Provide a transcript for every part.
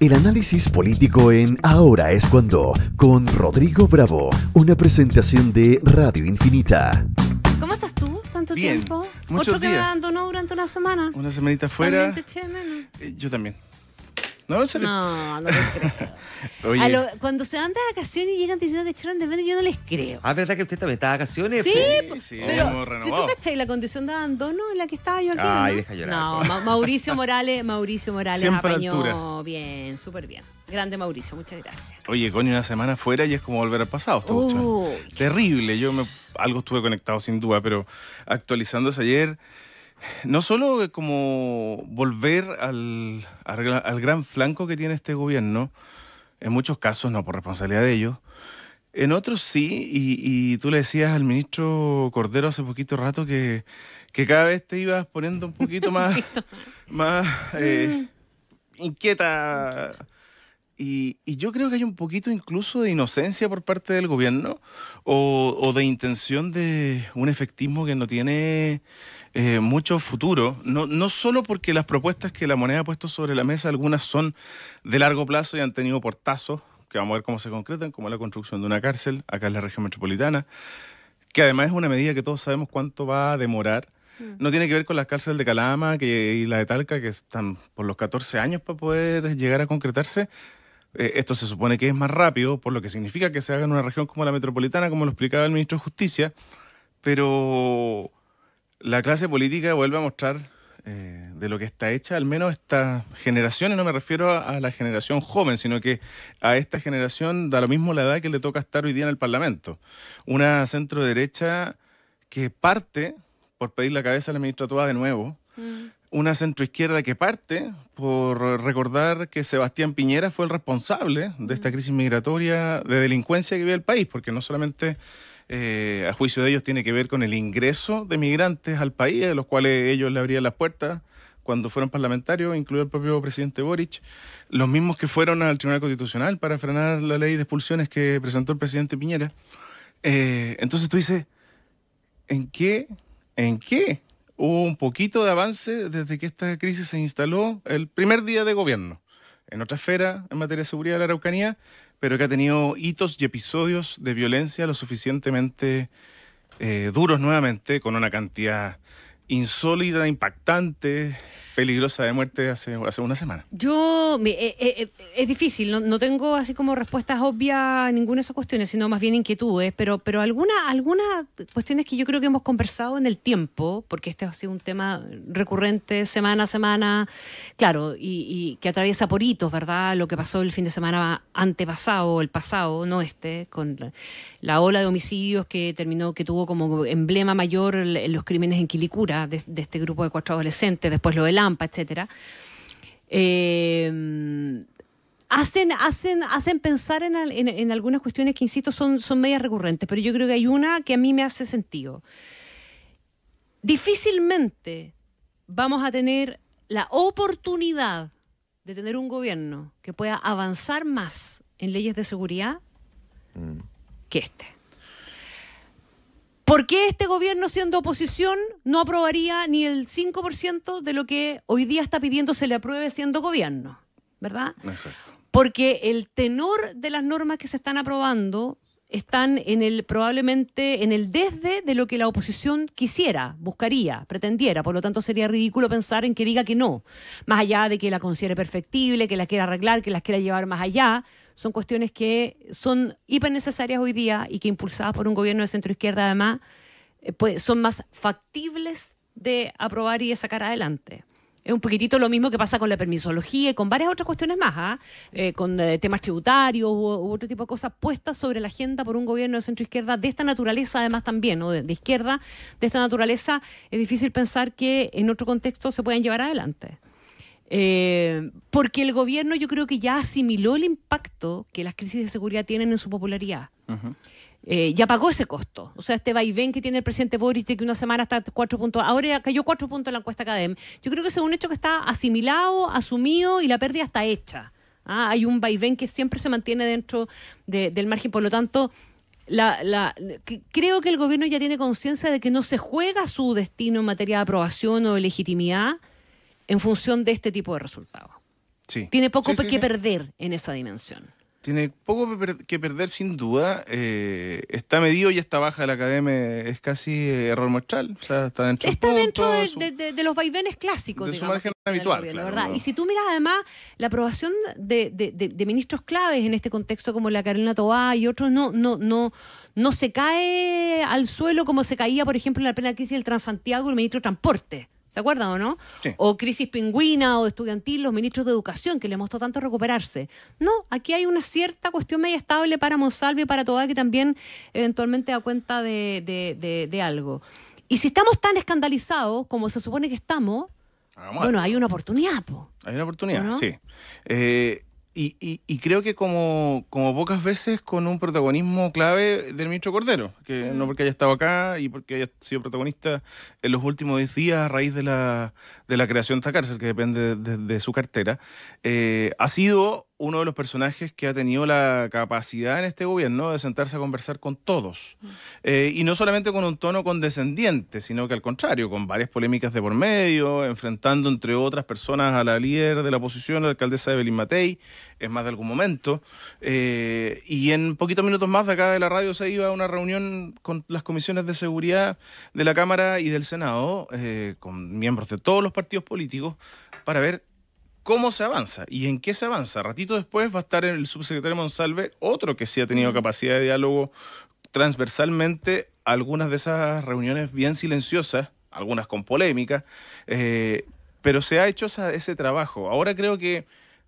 El análisis político en Ahora es cuando, con Rodrigo Bravo, una presentación de Radio Infinita. ¿Cómo estás tú? ¿Tanto tiempo? Muchos Otro días. que me abandonó durante una semana. Una semanita fuera. Eh, yo también. No, no, no les creo. cuando se van de vacaciones y llegan diciendo que echaron de menos, yo no les creo. Ah, ¿verdad que usted también está de vacaciones? Sí, sí, sí pero si tú cachai la condición de abandono en la que estaba yo aquí. Ay, deja llorar. No, Mauricio Morales, Mauricio Morales Siempre apañó bien, súper bien. Grande Mauricio, muchas gracias. Oye, coño, una semana fuera y es como volver al pasado. Terrible, yo me, algo estuve conectado sin duda, pero actualizándose ayer no solo eh, como volver al, al, gran flanco que tiene este gobierno, en muchos casos no por responsabilidad de ellos, en otros sí, y, tú le decías al ministro Cordero hace poquito rato que, que cada vez te ibas poniendo un poquito más, más eh, mm. inquieta y, yo creo que hay un poquito incluso de inocencia por parte del gobierno o, de intención de un efectismo que no tiene eh, mucho futuro, no, no solo porque las propuestas que la moneda ha puesto sobre la mesa, algunas son de largo plazo y han tenido portazos, que vamos a ver cómo se concretan, como la construcción de una cárcel acá en la región metropolitana, que además es una medida que todos sabemos cuánto va a demorar. Mm. No tiene que ver con las cárceles de Calama que, y la de Talca, que están por los 14 años para poder llegar a concretarse, eh, esto se supone que es más rápido, por lo que significa que se haga en una región como la metropolitana, como lo explicaba el ministro de Justicia, pero la clase política vuelve a mostrar eh, de lo que está hecha, al menos esta generación, y no me refiero a, la generación joven, sino que a esta generación da lo mismo la edad que le toca estar hoy día en el Parlamento. Una centro derecha que parte por pedir la cabeza a la ministra de nuevo, mm una centroizquierda que parte por recordar que Sebastián Piñera fue el responsable de esta mm. crisis migratoria de delincuencia que vive el país, porque no solamente eh, a juicio de ellos tiene que ver con el ingreso de migrantes al país, de los cuales ellos le abrían las puertas cuando fueron parlamentarios, incluido el propio presidente Boric, los mismos que fueron al Tribunal Constitucional para frenar la ley de expulsiones que presentó el presidente Piñera. Eh, entonces tú dices, ¿en qué? ¿En qué hubo un poquito de avance desde que esta crisis se instaló el primer día de gobierno en otra esfera en materia de seguridad de la Araucanía, pero que ha tenido hitos y episodios de violencia lo suficientemente eh, duros nuevamente, con una cantidad insólita, impactante, peligrosa de muerte hace, hace una semana? Yo, eh, eh, eh, es difícil, no, no, tengo así como respuestas obvias a ninguna de esas cuestiones, sino más bien inquietudes, pero, pero algunas cuestiones que yo creo que hemos conversado en el tiempo, porque este ha sido un tema recurrente semana a semana, claro, y, que atraviesa poritos ¿verdad? Lo que pasó el fin de semana antepasado, el pasado, no este, con la, ola de homicidios que terminó, que tuvo como emblema mayor los crímenes en Quilicura de, este grupo de cuatro adolescentes, después lo del etcétera, eh, hacen, hacen, hacen pensar en, en, algunas cuestiones que, insisto, son, son medias recurrentes, pero yo creo que hay una que a mí me hace sentido. Difícilmente vamos a tener la oportunidad de tener un gobierno que pueda avanzar más en leyes de seguridad mm. que este. ¿Por qué este gobierno, siendo oposición, no aprobaría ni el 5% de lo que hoy día está pidiendo se le apruebe siendo gobierno? ¿Verdad? Exacto. Porque el tenor de las normas que se están aprobando están en el probablemente en el desde de lo que la oposición quisiera, buscaría, pretendiera. Por lo tanto, sería ridículo pensar en que diga que no, más allá de que la considere perfectible, que la quiera arreglar, que las quiera llevar más allá son cuestiones que son hiper necesarias hoy día y que impulsadas por un gobierno de centro izquierda además eh, pues, son más factibles de aprobar y de sacar adelante. Es un poquitito lo mismo que pasa con la permisología y con varias otras cuestiones más, ¿ah? eh, con eh, temas tributarios u, otro tipo de cosas puestas sobre la agenda por un gobierno de centro izquierda de esta naturaleza, además también, ¿no? de, izquierda de esta naturaleza, es difícil pensar que en otro contexto se puedan llevar adelante. Eh, porque el gobierno yo creo que ya asimiló el impacto que las crisis de seguridad tienen en su popularidad. Eh, ya pagó ese costo. O sea, este vaivén que tiene el presidente Boris de que una semana está cuatro puntos, ahora ya cayó cuatro puntos en la encuesta académica. Yo creo que es un hecho que está asimilado, asumido y la pérdida está hecha. Ah, hay un vaivén que siempre se mantiene dentro del margen. Por lo tanto, creo que el gobierno ya tiene conciencia de que no se juega su destino en materia de aprobación o de legitimidad en función de este tipo de resultados. Sí. Tiene poco que perder en esa dimensión. Tiene poco que perder sin duda. Eh, está medido y está baja la academia es casi eh, error muestral. está dentro, de, los vaivenes clásicos. De su margen habitual. claro, Y si tú miras además la aprobación de, ministros claves en este contexto como la Carolina Toá y otros, no, no, no, no se cae al suelo como se caía, por ejemplo, en la plena crisis del Transantiago el ministro de Transporte. ¿Se acuerdan o no? O crisis pingüina o estudiantil, los ministros de educación que le mostró tanto recuperarse. No, aquí hay una cierta cuestión media estable para Monsalve y para Toda que también eventualmente da cuenta de, algo. Y si estamos tan escandalizados como se supone que estamos, bueno, hay una oportunidad. Hay una oportunidad, sí. Eh, y, creo que como, pocas veces con un protagonismo clave del ministro Cordero, que mm. no porque haya estado acá y porque haya sido protagonista en los últimos 10 días a raíz de la, creación de esta cárcel, que depende de, su cartera, eh, ha sido uno de los personajes que ha tenido la capacidad en este gobierno de sentarse a conversar con todos. Mm. Eh, y no solamente con un tono condescendiente, sino que al contrario, con varias polémicas de por medio, enfrentando entre otras personas a la líder de la oposición, la alcaldesa de Belín Matei, es más de algún momento. Eh, y en poquitos minutos más de acá de la radio se iba a una reunión con las comisiones de seguridad de la Cámara y del Senado, eh, con miembros de todos los partidos políticos, para ver cómo se avanza y en qué se avanza. Ratito después va a estar el subsecretario Monsalve, otro que sí ha tenido mm. capacidad de diálogo transversalmente, algunas de esas reuniones bien silenciosas, algunas con polémica, eh, pero se ha hecho ese trabajo. Ahora creo que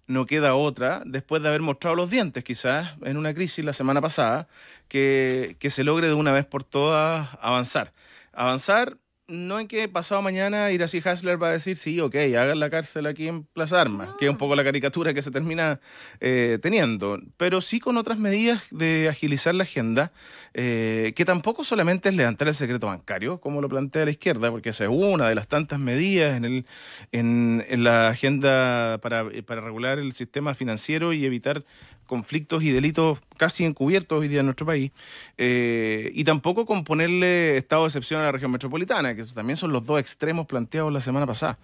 no queda otra, después de haber mostrado los dientes quizás en una crisis la semana pasada, que, que se logre de una vez por todas avanzar. Avanzar no en que pasado mañana Iracy Hasler va a decir, sí, ok, hagan la cárcel aquí en Plaza Armas, que es un ah. poco la caricatura que se termina eh, teniendo, pero sí con otras medidas de agilizar la agenda, eh, que tampoco solamente es levantar el secreto bancario, como lo plantea la izquierda, porque esa es una de las tantas medidas en, la agenda para, para regular el sistema financiero y evitar conflictos y delitos casi encubiertos hoy día en nuestro país, eh, y tampoco con ponerle estado de excepción a la región metropolitana, que también son los dos extremos planteados la semana pasada.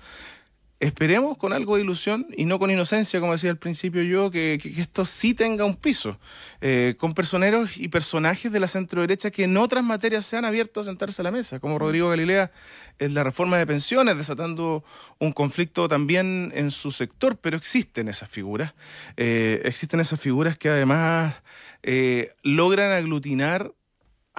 Esperemos con algo de ilusión y no con inocencia, como decía al principio yo, que, esto sí tenga un piso, eh, con personeros y personajes de la centroderecha que en otras materias se han abierto a sentarse a la mesa, como Rodrigo Galilea en la reforma de pensiones, desatando un conflicto también en su sector, pero existen esas figuras, eh, existen esas figuras que además eh, logran aglutinar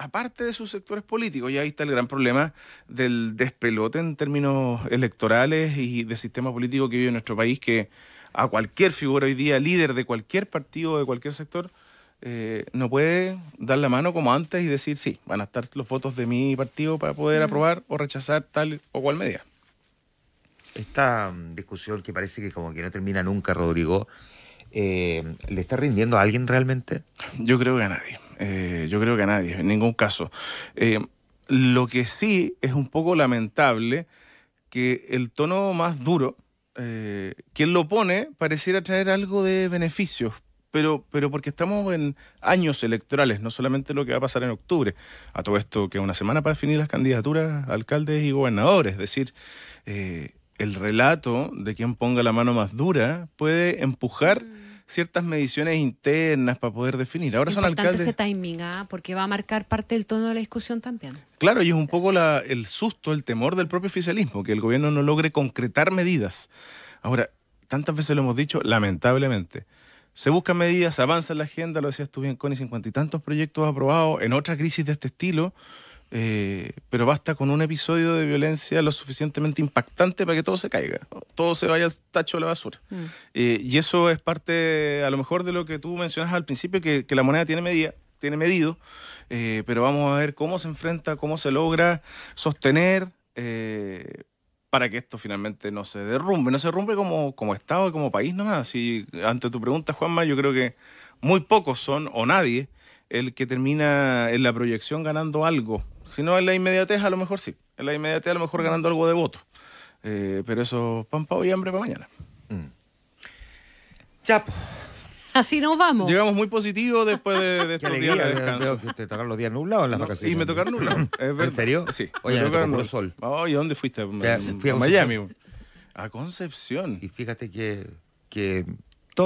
aparte de sus sectores políticos. Y ahí está el gran problema del despelote en términos electorales y de sistema político que vive nuestro país, que a cualquier figura hoy día, líder de cualquier partido, de cualquier sector, eh, no puede dar la mano como antes y decir, sí, van a estar los votos de mi partido para poder mm. aprobar o rechazar tal o cual medida. Esta mm, discusión que parece que como que no termina nunca, Rodrigo, eh, ¿le está rindiendo a alguien realmente? Yo creo que a nadie. Eh, yo creo que a nadie, en ningún caso. Eh, lo que sí es un poco lamentable que el tono más duro, eh, quien lo pone, pareciera traer algo de beneficios, pero, pero porque estamos en años electorales, no solamente lo que va a pasar en octubre, a todo esto que una semana para definir las candidaturas a alcaldes y gobernadores, es decir, el relato de quien ponga la mano más dura puede empujar ciertas mediciones internas para poder definir. Ahora son alcaldes. ese timing, ¿ah? porque va a marcar parte del tono de la discusión también. Claro, y es un poco la, el susto, el temor del propio oficialismo, que el gobierno no logre concretar medidas. Ahora, tantas veces lo hemos dicho, lamentablemente. Se buscan medidas, avanza la agenda, lo decías tú bien, Connie, cincuenta y tantos proyectos aprobados en otra crisis de este estilo. Eh, pero basta con un episodio de violencia lo suficientemente impactante para que todo se caiga, todo se vaya tacho a la basura. Mm. Eh, y eso es parte, a lo mejor, de lo que tú mencionas al principio, que, la moneda tiene medida tiene medido, eh, pero vamos a ver cómo se enfrenta, cómo se logra sostener para que esto finalmente no se derrumbe, no se derrumbe como, como Estado como país nomás. si ante tu pregunta, Juanma, yo creo que muy pocos son, o nadie, el que termina en la proyección ganando algo si no, en la inmediatez a lo mejor sí. En la inmediatez a lo mejor ganando algo de voto. Eh, pero eso, pan pa' hoy, hambre para mañana. Chapo. Mm. Así nos vamos. Llegamos muy positivos después de, estos días de descanso. te tocaron los días nublados en las vacaciones. Y me tocaron nublados. ¿En serio? Sí. Oye, me tocaron por sol. Oye, ¿dónde fuiste? fui a, a Miami. A Concepción. Y fíjate que, que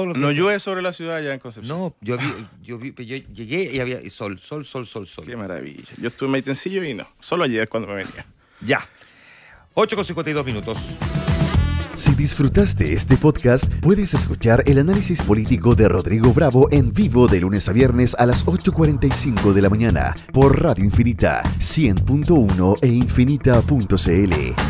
no llueve sobre la ciudad ya en Concepción. No, yo, vi, yo, vi, yo, llegué y había sol, sol, sol, sol, sol. Qué maravilla. Yo estuve en Maitencillo y no. Solo ayer cuando me venía. Ya. 8 con minutos. Si disfrutaste este podcast, puedes escuchar el análisis político de Rodrigo Bravo en vivo de lunes a viernes a las 8.45 de la mañana por Radio Infinita, 100.1 e infinita.cl.